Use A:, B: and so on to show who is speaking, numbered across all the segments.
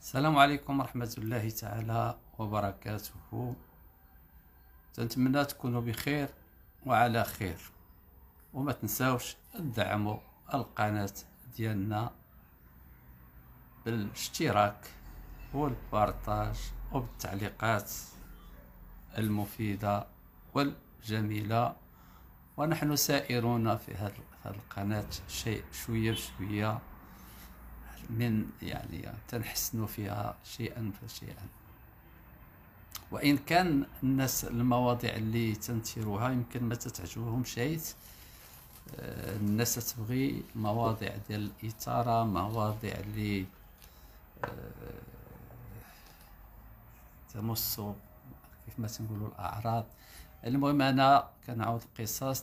A: السلام عليكم ورحمة الله تعالى وبركاته تنتمنى تكونوا بخير وعلى خير وما تنساوش تدعموا القناة ديالنا بالاشتراك والبارتاج وبالتعليقات المفيدة والجميلة ونحن سائرون في هذه القناة شيء شوية بشوية من يعني تنحسنوا فيها شيئا فشيئا وان كان الناس المواضيع اللي تنثيروها يمكن ما تتعجبهم شيء آه، الناس تبغي مواضيع ديال الاثاره مواضيع اللي آه، تمس كيف ما تنقولوا الاعراض المهم انا كنعاود القصص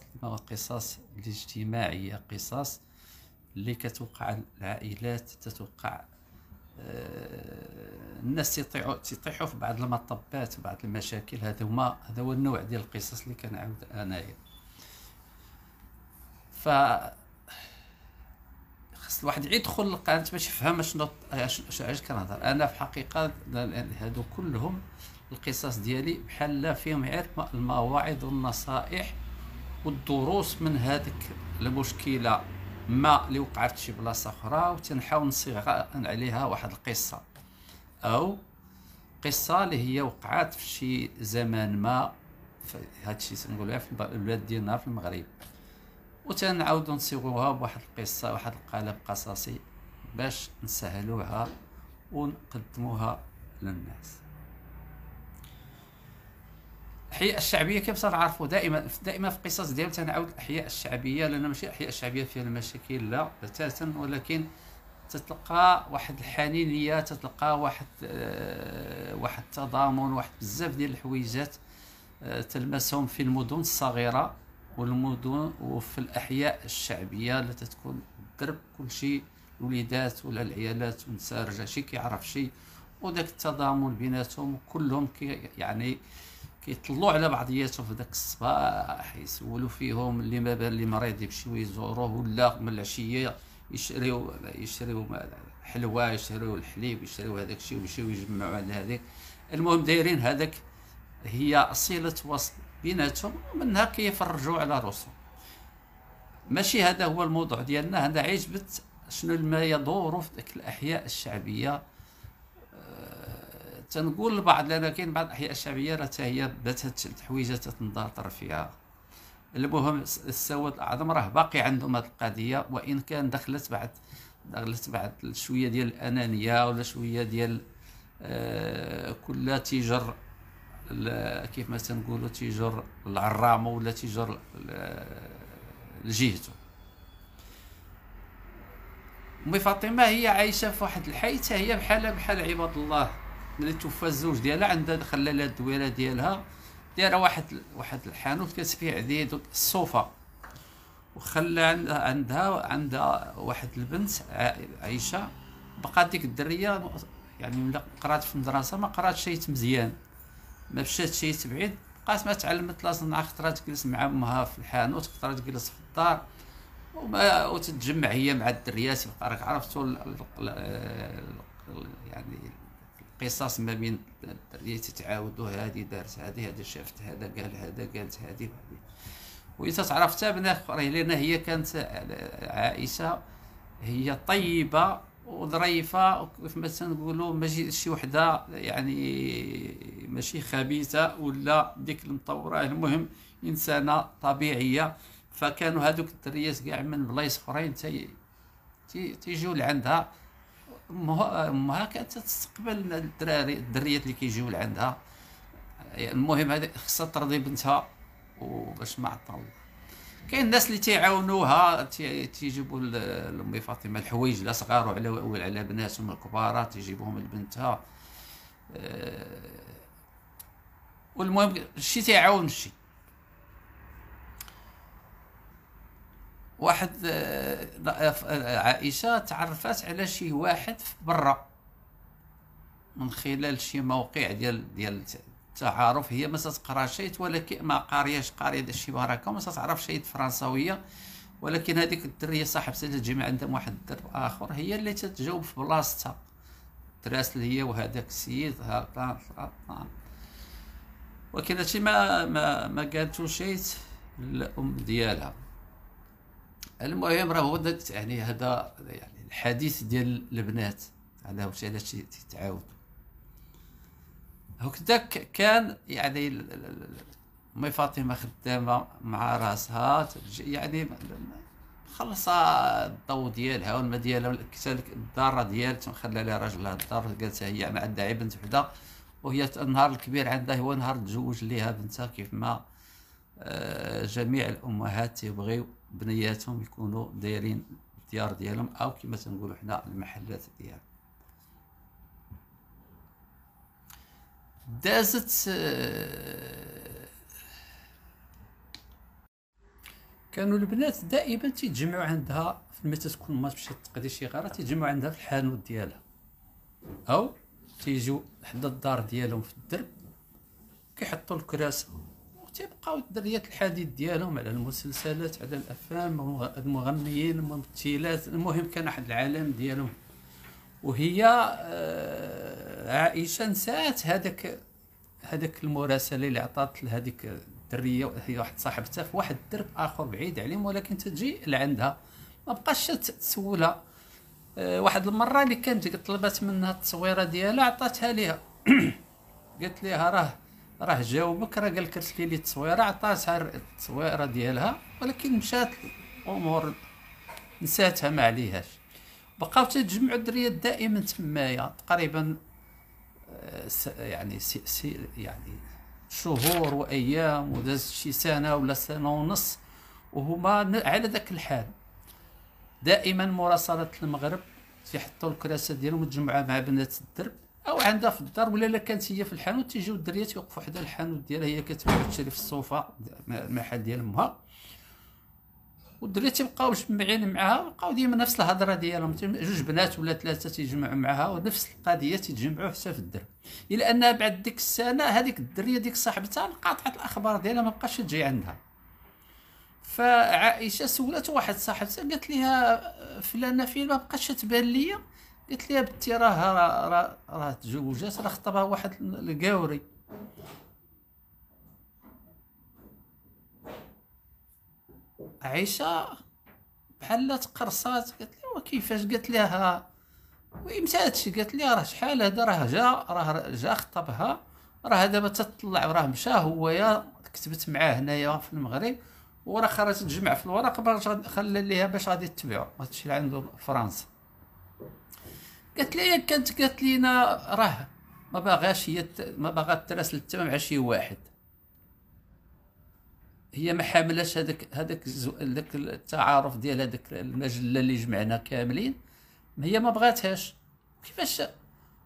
A: قصص الاجتماعيه قصص اللي كتوقع العائلات تتوقع آه، الناس تيطيحوا تيطيحوا في بعض المطبات بعض المشاكل هذا هما هذا هو النوع ديال القصص اللي كنعاود انايا ف خص الواحد يدخل القناة باش يفهم شنو علاش كنهضر انا في الحقيقه هادو كلهم القصص ديالي بحال لا فيهم غير المواعظ والنصائح والدروس من هذيك المشكله ما اللي وقعت في شي بلاصه اخرى وتنحاول نصيغ عليها واحد القصه او قصه اللي هي وقعت في شي زمان ما هادشي تنقولوها في البلاد ديالنا في المغرب وتنعاودو نصيغوها بواحد القصه واحد القالب قصصي باش نسهلوها ونقدموها للناس الاحياء الشعبيه كيف تعرفوا دائما دائما في قصص ديال تنعاود الاحياء الشعبيه لان ماشي الاحياء الشعبيه فيها المشاكل لا بتاتا ولكن تتلقى واحد الحنينيه تتلقى واحد آه واحد التضامن واحد بزاف ديال الحويجات آه تلمسهم في المدن الصغيره والمدن وفي الاحياء الشعبيه تكون تتكون الدرب كلشي الوليدات ولا العيالات ونسارجه شي كيعرف شي وداك التضامن بيناتهم كلهم كي يعني آه كيطلعوا على بعضياتهم في داك الصباح يسولوا فيهم اللي ما اللي مريض يمشيو يزوروه ولا من العشيه يشريو يشريو حلوى يشريو الحليب يشريو هذاك الشيء ويمشيو يجمعوا على هذيك المهم دايرين هذاك هي صله وصل بيناتهم ومنها كيفرجوا على روسهم ماشي هذا هو الموضوع ديالنا هذا عجبت شنو ما يدور في الاحياء الشعبيه تنقول لبعض لان كاين بعض الاحياء الشعبيه راه حتى هي بدات الحويجه تتنضاطر فيها المهم السواد الاعظم راه باقي عندهم هاد القضيه وان كان دخلت بعد دخلت بعد شويه ديال الانانيه ولا شويه ديال آه، كل كلها تيجر كيف ما تنقولوا تيجر العرامه ولا تيجر لجهته مي فاطمه هي عايشه في واحد الحي هي بحالها بحال عباد الله ملي توفى الزوج ديالها عندها خلى لها الدويره ديالها دايره واحد واحد الحانوت كتبيع فيه عديد الصوفا وخلى عندها عندها عندها واحد البنت عائشه بقات ديك الدريه يعني ملي قرات في المدرسه ما قرات شي مزيان ما مشات شي بعيد بقات ما تعلمت لا صنع خطره تجلس مع امها في الحانوت خطره تجلس في الدار وما وتتجمع هي مع الدريات راك عرفتوا يعني قصص ما بين الدريه تتعاود هذه دارت هذه هذا شافت هذا قال هذا قالت هذه وهذه وإذا تعرفت بنات أخرين لأن هي كانت عائشة هي طيبة وظريفة كيف ما تنقولوا ماشي شي وحدة يعني ماشي خبيثة ولا ديك المطورة المهم إنسانة طبيعية فكانوا هذوك الدريات كاع من بلايص أخرين تيجيو لعندها امها كانت تستقبل الدراري الدريات اللي كيجيو لعندها يعني المهم هذا خصها ترضي بنتها وباش ما عطا الله كاين الناس اللي تيعاونوها تيجيبوا لامي فاطمه الحوايج لا صغار وعلى وعلى بناتهم الكبار تيجيبوهم لبنتها آه، والمهم شي تيعاون شي واحد آه، عائشه تعرفات على شي واحد برا من خلال شي موقع ديال ديال التعارف هي ما تتقرا شيء ولكن ما قارياش قاريه داك الشيء بركه وما تعرف شيء الفرنساويه ولكن هذيك الدريه صاحبتها الجامع عندهم واحد الدرب اخر هي اللي تتجاوب في بلاصتها دراسل هي وهذاك السيد ولكن هادشي ما ما ما قالتو شيء الام ديالها المهم راه هو يعني هذا يعني الحديث ديال البنات على واش علاش تتعاود هكذاك كان يعني مي فاطمه خدامه مع راسها يعني خلص الضو ديالها والما ديالها كذلك الداره ديالها تنخلى لها راجلها الدار جالسه هي يعني عندها بنت وحده وهي النهار الكبير عندها هو نهار تزوج ليها بنتها كيف ما آه، جميع الامهات تيبغيو بنياتهم يكونوا دايرين الديار ديالهم او كما تنقولوا حنا المحلات ديالهم دازت آه، كانوا البنات دائما تيتجمعوا عندها فما تكون ما تمشي تقضي شي غاره تيتجمعوا عندها في الحانوت ديالها او تيجيو حدا الدار ديالهم في الدرب كيحطوا الكراسي تيبقاو الدريات الحديث ديالهم على المسلسلات على الافلام المغنيين الممثلات المهم كان واحد العالم ديالهم وهي آه، عائشه نسات هذاك هذاك المراسله اللي عطات لهذيك الدريه هي واحد صاحبتها في واحد الدرب اخر بعيد عليهم ولكن تجي لعندها ما بقاش تسولها آه، واحد المره اللي كانت طلبات منها التصويره ديالها عطاتها ليها قالت ليها راه راه جاوبك راه قال لك لي التصويره عطاها سعر التصويره ديالها ولكن مشات الامور نساتها ما عليهاش بقاو تتجمعو الدريات دائما تمايا تقريبا آه، يعني سي سي يعني شهور وايام وداز شي سنه ولا سنه ونص وهما على ذاك الحال دائما مراسله المغرب تيحطوا الكراسه ديالهم متجمعه مع بنات الدرب او عندها في الدار ولا كانت هي في الحانوت تيجيو الدريه يوقفوا حدا الحانوت ديالها هي كتبيع وتشري في الصوفا المحل ديال امها والدريات تيبقاو مجمعين معاها بقاو ديما نفس الهضره ديالهم جوج بنات ولا ثلاثه تيجمعوا معاها ونفس القضيه تيتجمعوا حتى في الدرب الا انها بعد ديك السنه هذيك الدريه ديك صاحبتها انقطعت الاخبار ديالها ما بقاش تجي عندها فعائشه سولات واحد صاحبتها قالت لها فلانه فين ما بقاش تبان ليا قلت لي بنتي راه راه راه تزوجات راه خطبها واحد القاوري عائشه بحال تقرصات قالت لي وكيفاش قالت لها هادشي قالت لي راه شحال هذا راه جا راه جا خطبها راه دابا تطلع وراه مشى هويا كتبت معاه هنايا في المغرب وراه خرجت تجمع في الورق باش خلى ليها باش غادي تبيعو اللي لعندو فرنسا قالت لي إيه، كانت قالت لينا راه ما باغاش هي ما باغا تراسل حتى مع شي واحد هي ما حاملاش هذاك هذاك ذاك التعارف ديال هذاك المجله اللي جمعنا كاملين هي ما بغاتهاش كيفاش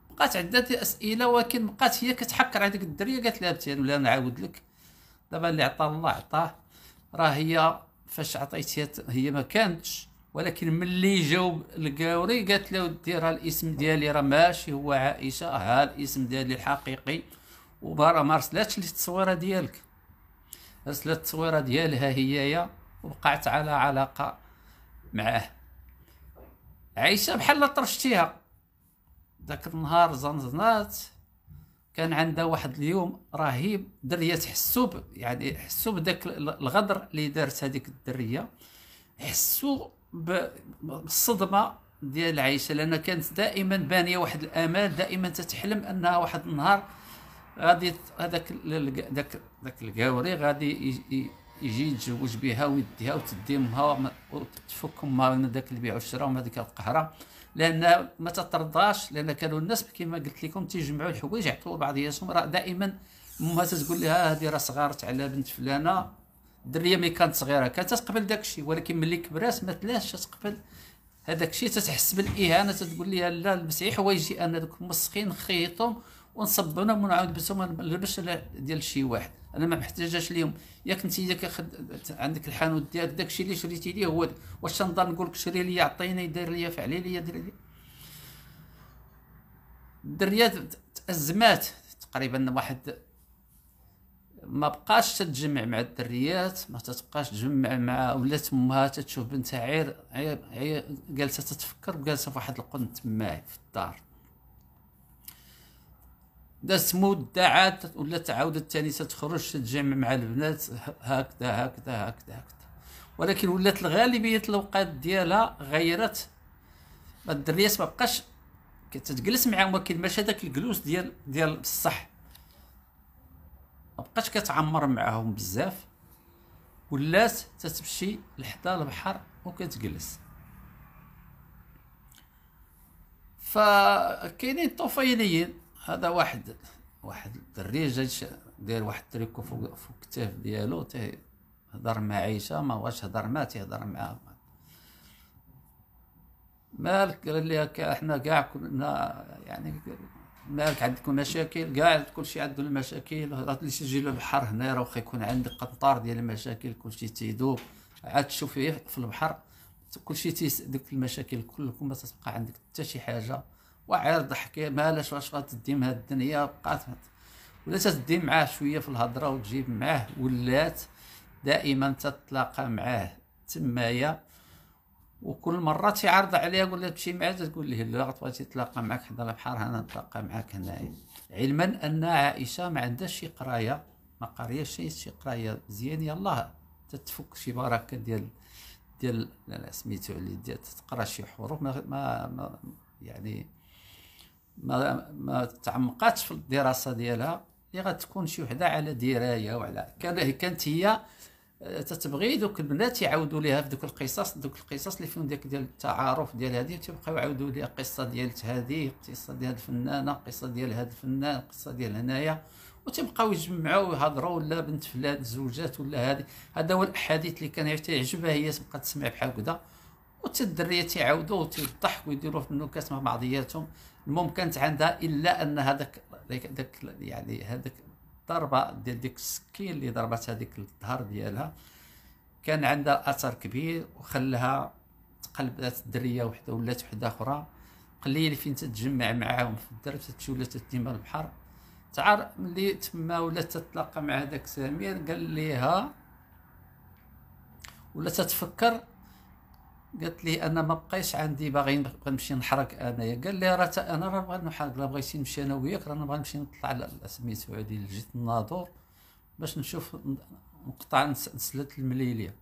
A: بقات عندها اسئله ولكن بقات هي كتحكر على ديك الدريه قالت لها بتي ولا نعاود لك دابا اللي عطى الله عطاه راه هي فاش عطيتها هي ما كانتش ولكن ملي جاوب الكاوري قالت له ودي راه الاسم ديالي راه ماشي هو عائشه ها الاسم ديالي الحقيقي وبارا ما رسلاتش لي التصويره ديالك رسلت التصويره ديالها هيايا وقعت على علاقه معاه عائشه بحال طرشتيها داك النهار زنزنات كان عندها واحد اليوم رهيب دريه حسو يعني حسو بداك الغدر اللي دارت هذيك الدريه حسو بالصدمه ديال عائشه لان كانت دائما بانيه واحد الامال دائما تتحلم انها واحد النهار غادي هذاك ذاك ذاك الكاوري غادي يجي يتزوج بها ويديها وتدي امها وتفك امها من ذاك البيع والشراء ومن هذيك القهره لان ما تترضاش لان كانوا الناس كما قلت لكم تيجمعوا الحوايج يعطوا بعضياتهم راه دائما امها تتقول لها هذه راه صغارت على بنت فلانه الدريه ملي كانت صغيره كانت تقبل داك الشيء ولكن ملي كبرات ما تلاش تقبل هذاك الشيء تتحس بالاهانه تتقول لها لا المسيح هو يجي انا دوك المسخين خيطهم ونصبونهم ونعاود بسهم نلبس ديال شي واحد انا ما محتاجاش ليهم ياك انت ياك عندك الحانوت ديالك داكشي اللي شريتي ليه هو واش نضل نقول لك شري لي عطيني دير لي فعلي لي دير لي الدريات تازمات تقريبا واحد ما بقاش تتجمع مع الدريات ما تتبقاش تجمع مع ولات امها تتشوف بنتها عير هي جالسه تتفكر وجالسه في واحد القرن تماعي في الدار دازت مده عاد ولات عاودت تاني تتخرج تتجمع مع البنات هكذا هكذا هكذا هكذا ولكن ولات الغالبيه الاوقات ديالها غيرت الدريات ما بقاش تتجلس معاهم ولكن ماشي هذاك الجلوس ديال ديال بصح مابقاش كتعمر معاهم بزاف ولات تتمشي لحدا البحر وكتجلس فكاينين طفيليين هذا واحد واحد الدري جا داير واحد التريكو فوق فوق الكتاف ديالو هضر مع عيشه ما واش هضر مع تيهضر معاها مالك قال لي حنا كاع كنا يعني مالك عندك مشاكل كاع كلشي عنده المشاكل اللي سجل البحر هنا راه واخا يكون عندك قنطار ديال المشاكل كلشي تيدوب عاد تشوف في البحر كلشي تيس ديك المشاكل كلكم ما تبقى عندك حتى شي حاجه وعير حكايه مالاش واش غتدي من هاد الدنيا بقات ولا تدي معاه شويه في الهضره وتجيب معاه ولات دائما تتلاقى معاه تمايا وكل مره تيعرض عليها يقول لها تمشي معاه تقول ليه لا بغيت نتلاقى معاك حدا البحر انا نتلاقى معاك هنايا علما ان عائشه ما عندهاش شي قرايه ما قارياش شي شي قرايه مزيان يلاه تتفك شي بركه ديال ديال سميتو اللي ديال تقرا شي حروف ما, ما, ما يعني ما ما تعمقاتش في الدراسه ديالها اللي غتكون شي وحده على درايه وعلى كانت هي تتبغي دوك البنات يعاودوا ليها في دوك القصص دوك القصص اللي فيهم ديك ديال التعارف ديال هذه تيبقاو يعاودوا ليها قصه ديال هذه قصه ديال الفنانه قصه ديال هذا الفنان قصه ديال هنايا وتبقاو يجمعوا ويهضروا ولا بنت فلان زوجات ولا هذه هذا هو الاحاديث اللي كان يعجبها هي تبقى تسمع بحال هكذا وتا الدريه تيعاودوا وتضحكوا ويديروا في النكات مع بعضياتهم المهم كانت عندها الا ان هذاك داك يعني هذاك الضربه ديال ديك السكين اللي ضربت هذيك الظهر ديالها كان عندها اثر كبير وخلاها تقلبات الدريه وحده ولات وحده اخرى قليل فين تتجمع معاهم في الدرب تتولى ولا البحر تعار ملي تما ولات تتلاقى مع هذاك سمير قال ليها ولا تتفكر قالت لي انا ما بقيتش عندي باغي نمشي نحرك انايا قال لي راه انا راه بغيت نحرك لا بغيتي نمشي انا وياك راه نبغي نمشي نطلع سميتو هادي لجيت الناظور باش نشوف نقطع نسلت المليليه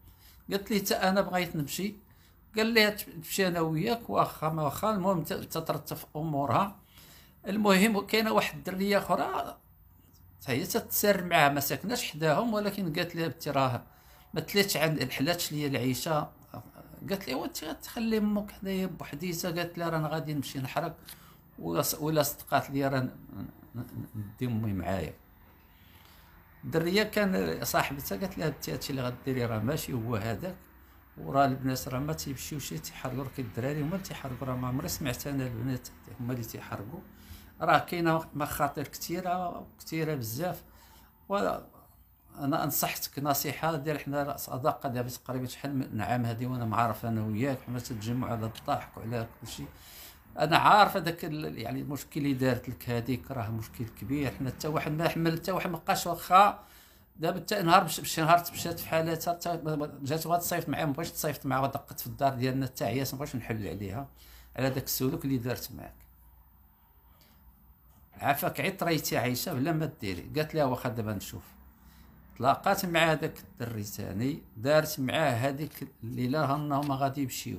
A: قالت لي حتى انا بغيت نمشي قال لي تمشي انا وياك واخا ما واخا المهم تترتف امورها المهم كاينه واحد الدريه اخرى هي تتسر معاها ما ساكناش حداهم ولكن قالت لي بنتي راه ما تليتش عند الحلاتش ليا العيشه قالت لي وانت غتخلي امك حدايا بوحديتها قالت لي رانا غادي نمشي نحرق ولا صدقات لي راه ندي امي معايا الدريه كان صاحبتها قالت لها انت هادشي اللي غديري راه ماشي هو هذاك وراه البنات راه ما تيمشيوش تيحرقوا راه الدراري هما اللي تيحرقوا راه ما عمري سمعت انا البنات هما اللي تيحرقوا راه كاينه مخاطر كثيره كثيره بزاف انا انصحتك نصيحه ديال حنا راس ادق دابا تقريبا شحال من عام هادي وانا معارف انا وياك حنا تتجمعوا على الضحك وعلى كلشي انا عارف هذاك يعني المشكل اللي دارت لك هذيك راه مشكل كبير حنا حتى واحد ما حمل حتى واحد ما بقاش واخا دابا حتى نهار شي نهار تمشات في حالاتها جات واحد تصيفط معايا ما بغيتش تصيفط معاها دقت في الدار ديالنا حتى عياس ما بغيتش نحل عليها على داك السلوك اللي دارت معاك عافاك عيط ريتي عايشه بلا ما ديري قالت لها واخا دابا نشوف تلاقات مع هذاك الدري ثاني دارت معاه هذيك الليله انهم غادي يمشيو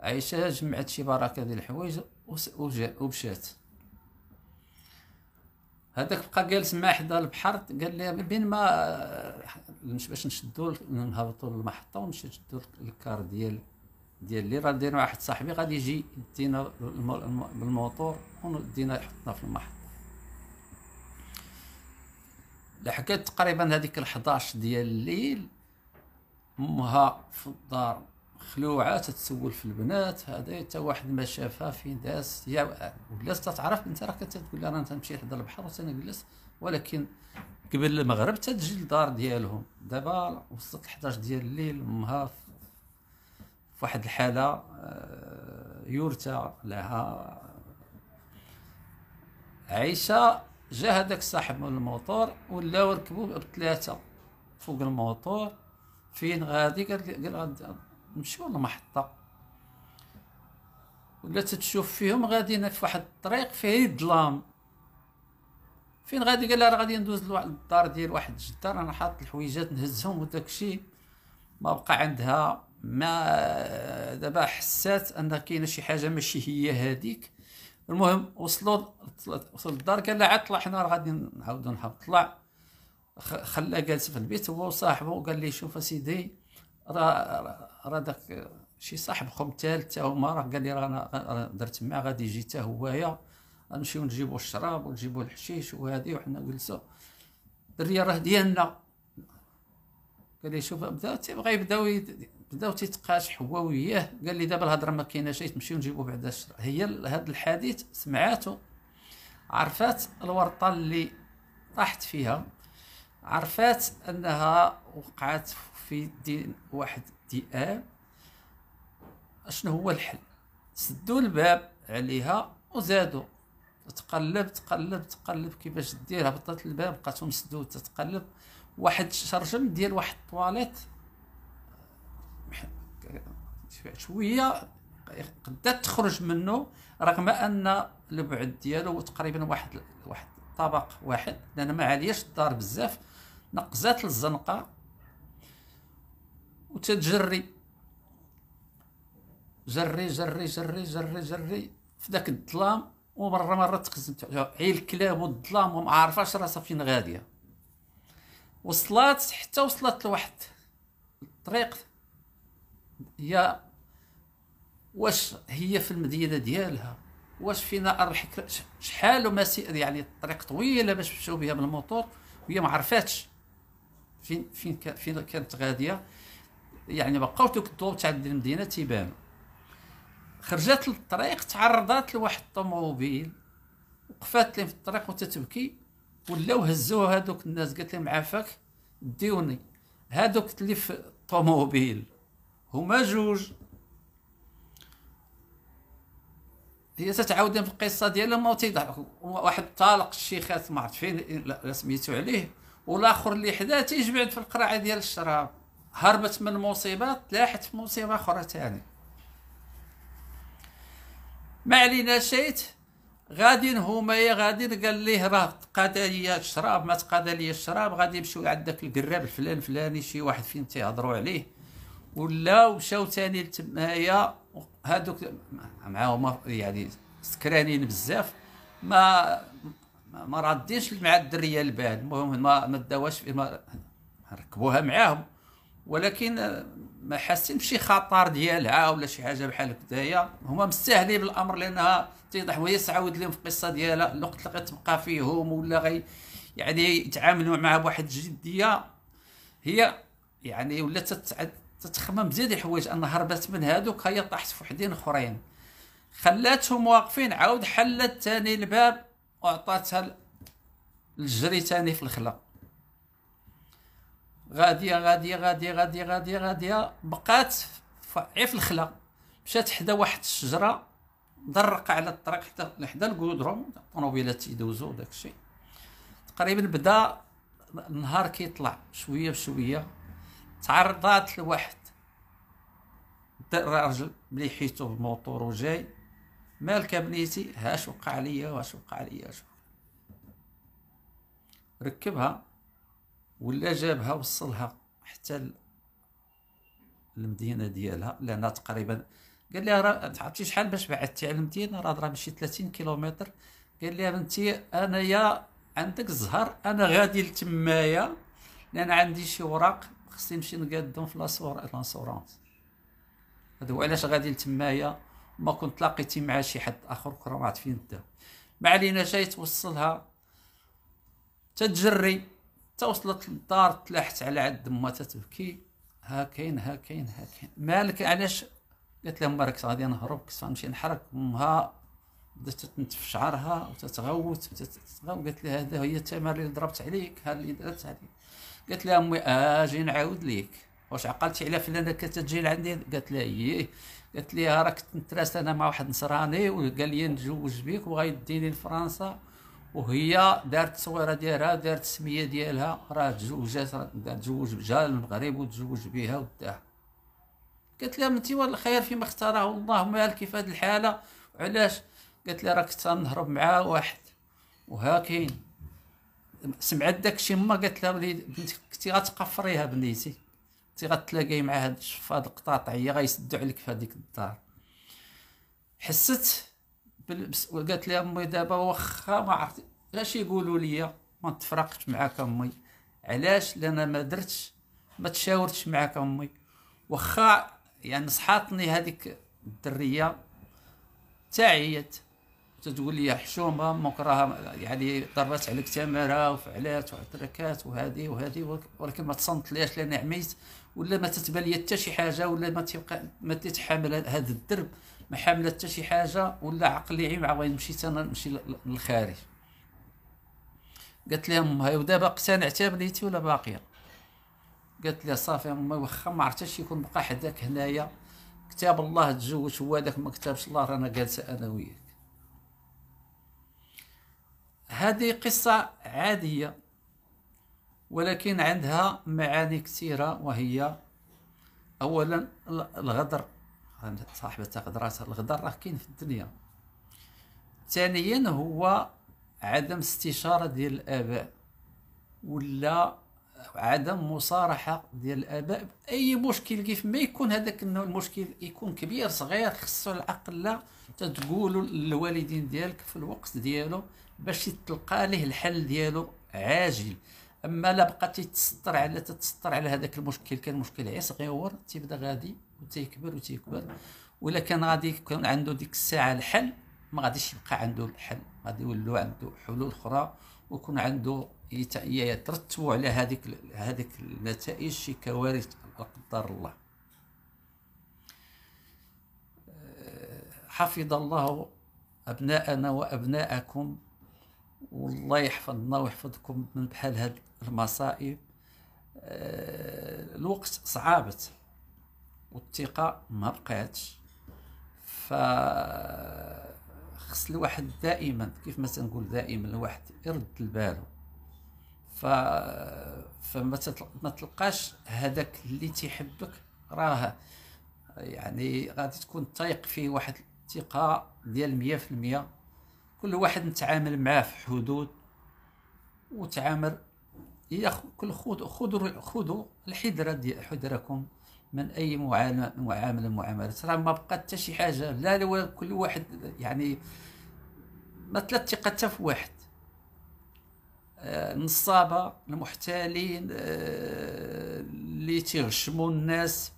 A: عائشه جمعت شي بركه ديال الحوايج ومشات هذاك بقى جالس مع حدا البحر قال لي بين ما باش نشدو نهبطو للمحطه ونمشي نشدو الكار ديال ديال اللي راه داير واحد صاحبي غادي يجي يدينا بالموتور وندينا يحطنا في المحطه لحقت تقريبا هذيك ال11 ديال الليل امها في الدار خلوعه تتسول في البنات هذا حتى واحد ما شافها فين داس يا ولات تتعرف انت راه كتقول لها انا تمشي حدا البحر جلس ولكن قبل المغرب تتجي للدار ديالهم دابا وصلت 11 ديال الليل امها في واحد الحاله آه، يرثى لها عايشه جا هذاك صاحب الموتور ولاو ركبوا بثلاثه فوق الموتور فين غادي قال قال غادي نمشيو للمحطه ولا تتشوف فيهم غاديين في واحد الطريق فيه ظلام فين غادي قال راه غادي ندوز لواحد الدار ديال واحد الجده راه حاط الحويجات نهزهم وداكشي ما بقى عندها ما دابا حسات ان كاينه شي حاجه ماشي هي هذيك المهم وصلوا وصل الدار قال له عاد طلع حنا راه غادي نعاودو نحاول طلع خلاه جالس في البيت هو وصاحبه قال لي شوف اسيدي راه راه داك شي صاحب خوم الثالث تا هما راه قال لي راه درت معاه غادي يجي تا هويا غنمشيو نجيبو الشراب ونجيبو الحشيش وهادي وحنا جلسو الدريه راه ديالنا قال لي شوف بدا تيبغى يبداو بداو تيتقاش هو وياه قال لي دابا الهضره ما كايناش تمشيو نجيبو بعدا الشر هي هذا الحديث سمعاتو عرفات الورطه اللي طاحت فيها عرفات انها وقعت في دين واحد ذئاب شنو هو الحل سدوا الباب عليها وزادوا تقلب تقلب تقلب كيفاش ديرها بطات الباب بقاتهم مسدود تتقلب واحد شرجم ديال واحد الطواليت شويه قدات تخرج منه رغم ان البعد ديالو تقريبا واحد واحد طبق واحد لان ما عاليش الدار بزاف نقزات الزنقه وتتجري جري جري جري جري جري في ذاك الظلام ومره مره تقزمت عي الكلاب والظلام وما عارفاش راسها فين غاديه وصلات حتى وصلت لواحد الطريق هي واش هي في المدينه ديالها واش فينا الرحك شحال مسير يعني الطريق طويله باش مشاو بها بالموتور وهي ما عرفاتش فين فين فين كانت غاديه يعني بقاو توك الضوء تاع المدينه تيبان خرجت للطريق تعرضات لواحد الطوموبيل وقفات لي في الطريق وتتبكي ولاو هزوها هادوك الناس قالت لهم عافاك ديوني هادوك اللي في الطوموبيل هما جوج هي تتعاود في القصه ديالهم ما تيضحك واحد طالق الشيخات ما عرفت فين لا سميتو عليه والاخر اللي حدا تيجبد في القرعه ديال الشراب هربت من مصيبه تلاحت في مصيبه اخرى ثاني ما علينا شيت غادي هما غادي قال ليه راه تقادى ليا الشراب ما تقادى ليا الشراب غادي يمشيو عندك القراب الفلان فلاني شي واحد فين تيهضروا عليه ولا مشاو ثاني لتمايا هادوك معاهم يعني سكرانين بزاف ما ما راديش مع الدريه البال المهم ما ما داواش ما ركبوها معاهم ولكن ما حاسين بشي خطر ديالها ولا شي حاجه بحال هكذايا هما مستاهلين بالامر لانها تيضح وهي تعاود لهم في القصه ديالها الوقت اللي غتبقى فيهم ولا غي يعني يتعاملوا معها بواحد الجديه هي يعني ولات تتخمم بزاف ديال الحوايج ان هربت من هادوك هي طاحت فوحدين اخرين خلاتهم واقفين عاود حلت تاني الباب وعطاتها الجري تاني في الخلا غادية غادية غادية غادية غادية غادية بقات غير في الخلا مشات حدا واحد الشجرة درق على الطريق حتى حدا الكودروم الطوموبيلات يدوزو داكشي تقريبا بدا النهار كيطلع شوية بشوية تعرضات لواحد رجل ملي حيتو الموطور وجاي مالك بنيتي هاش وقع ليا واش وقع ليا ركبها ولا جابها وصلها حتى المدينه ديالها لانها تقريبا قال لها راه تعرفتي شحال باش بعدتي على المدينه راه درا ماشي 30 كيلومتر قال لها بنتي انايا عندك الزهر انا غادي لتمايا لان عندي شي وراق خصني نمشي نقادهم في لاسور لاسورانس هادو علاش غادي لتمايا ما كنت تلاقيتي مع شي حد اخر كره ما عرفت فين دا ما علينا جاي توصلها تتجري توصلت للدار تلاحت على عند ما تتبكي ها كاين ها كاين ها كاين مالك علاش قالت لهم مالك غادي نهرب كنت نمشي نحرك امها بدات تنتف شعرها وتتغوت وتتغوت قالت لها هذا هي التمارين اللي ضربت عليك ها اللي درت عليك قالت لها امي اجي آه، نعاود ليك واش عقلتي على فلانه كتجي لعندي قالت لها ايه قالت لها آه، راك تنتراست انا مع واحد نصراني وقال لي نتزوج بك وغيديني لفرنسا وهي دارت التصويره ديالها دارت السميه ديالها راه تزوجات راه تزوج بجا المغرب وتزوج بها وداها قالت لها انت والخير فيما اختاره الله مالك كيف هاد الحاله علاش قالت لي راك تنهرب مع واحد وها كاين سمعت داكشي ما قالت لها بلي بنتك كنتي غتقفريها بنيتي كنتي غتلاقاي مع هاد القطاطع هي غيسدو عليك في هذيك الدار حست قالت لي امي دابا واخا ما عرفت علاش يقولوا لي ما تفرقتش معاك امي علاش لان ما درتش ما تشاورتش معاك امي واخا يعني صحاتني هذيك الدريه تاعيت تتقول لي حشومه مكرهه يعني ضربات عليك تمارة وفعلات وعتركات وهذه وهذه ولكن ما تصنت ليش لان عميت ولا ما تتبان لي حتى شي حاجه ولا ما تبقى ما تتحمل هذا الدرب ما حامله حتى شي حاجه ولا عقلي عيب عاود مشيت انا نمشي للخارج قالت لي امها ودابا اقتنعتي بنيتي ولا باقيه قالت لي صافي امي واخا ما عرفتش يكون بقى حداك هنايا كتاب الله تزوج هو داك ما كتابش الله رانا جالسه انا وياك هذه قصة عادية ولكن عندها معاني كثيرة وهي أولا الغدر صاحبة قدرات الغدر راه كاين في الدنيا ثانيا هو عدم استشارة ديال الآباء ولا عدم مصارحة ديال الآباء بأي مشكل كيف ما يكون هذاك المشكل يكون كبير صغير خصو العقل لا تتقولوا للوالدين ديالك في الوقت ديالو باش تلقى ليه الحل ديالو عاجل اما لا بقى تيتستر على تتستر على هذاك المشكل كان مشكل عي صغيور تيبدا غادي وتيكبر وتيكبر ولا كان غادي يكون عنده ديك الساعه الحل ما غاديش يبقى عنده الحل غادي يولوا عنده حلول اخرى ويكون عنده يترتبوا على هذيك هذيك النتائج شي كوارث لا قدر الله أه، حفظ الله ابناءنا وابناءكم والله يحفظنا ويحفظكم من بحال هاد المصائب آه، الوقت صعابت والثقة ما بقاتش ف خص الواحد دائما كيف ما تنقول دائما الواحد يرد البالو ف فما تتل... ما تلقاش هذاك اللي تيحبك راه يعني غادي تكون تايق فيه واحد الثقه ديال 100% كل واحد نتعامل معاه في حدود وتعامل كل خذوا خذوا خذوا الحذره ديال حذركم من اي معامله معامله المعاملات راه ما بقى حتى شي حاجه لا لا كل واحد يعني ما ثلاث ثقه حتى في واحد آه، النصابه المحتالين آه، اللي تيغشموا الناس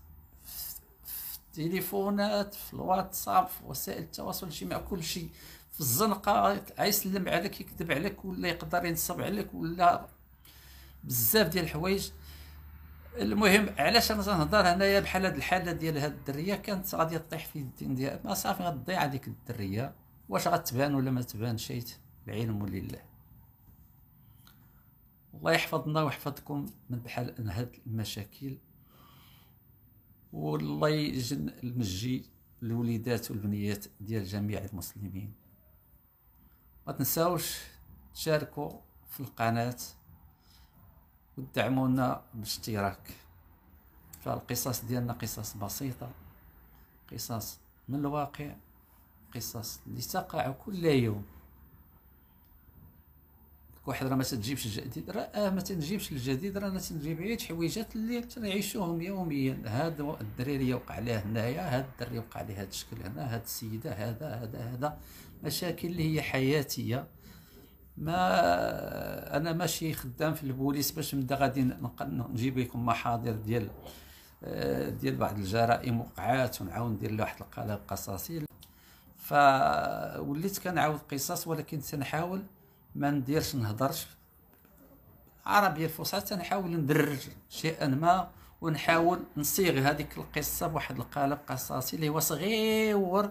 A: في التليفونات في الواتساب في وسائل التواصل الاجتماعي كل شيء في الزنقه عيسلم عليك يكذب عليك ولا يقدر ينصب عليك ولا بزاف ديال الحوايج المهم علاش انا تنهضر هنايا بحال هاد الحاله ديال هاد الدريه كانت غادي تطيح في الدين ديال ما صافي غتضيع هذيك الدريه واش غتبان ولا ما تبانش العلم لله الله يحفظنا ويحفظكم من بحال هاد المشاكل والله يجن المجي الوليدات والبنيات ديال جميع المسلمين ما تنساوش تشاركوا في القناة ودعمونا باشتراك فالقصص ديالنا قصص بسيطة قصص من الواقع قصص اللي تقع كل يوم واحد راه ما تنجيبش الجديد راه اه ما تنجيبش الجديد رانا تنجيب غير حويجات اللي تنعيشوهم يوميا هذا الدراري يوقع له هنايا هذا الدري يوقع له هذا الشكل هنا هذا السيده هذا هذا هذا مشاكل اللي هي حياتيه ما انا ماشي خدام في البوليس باش نبدا غادي نجيب لكم محاضر ديال آه، ديال بعض الجرائم وقعات ونعاون ندير له واحد القالب قصصي فوليت كنعاود قصص ولكن تنحاول ما نديرش نهضرش العربيه الفصحى تنحاول ندرج شيئا ما ونحاول نصيغ هذيك القصه بواحد القالب قصصي اللي هو صغير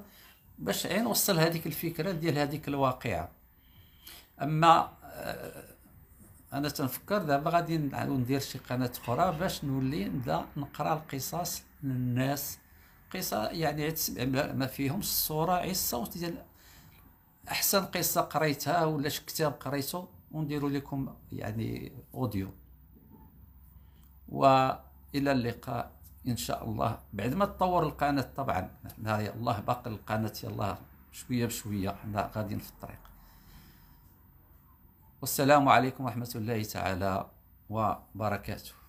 A: باش عين نوصل هذيك الفكره ديال هذيك الواقعه اما آه، انا تنفكر دابا غادي نعاود ندير شي قناه اخرى باش نولي نبدا نقرا القصص للناس قصه يعني ما فيهمش الصوره عي الصوت ديال احسن قصه قريتها ولا شي كتاب قريته ونديروا لكم يعني اوديو والى اللقاء ان شاء الله بعد ما تطور القناه طبعا حنا الله باقي القناه يلاه شويه بشويه حنا غاديين في الطريق والسلام عليكم ورحمه الله تعالى وبركاته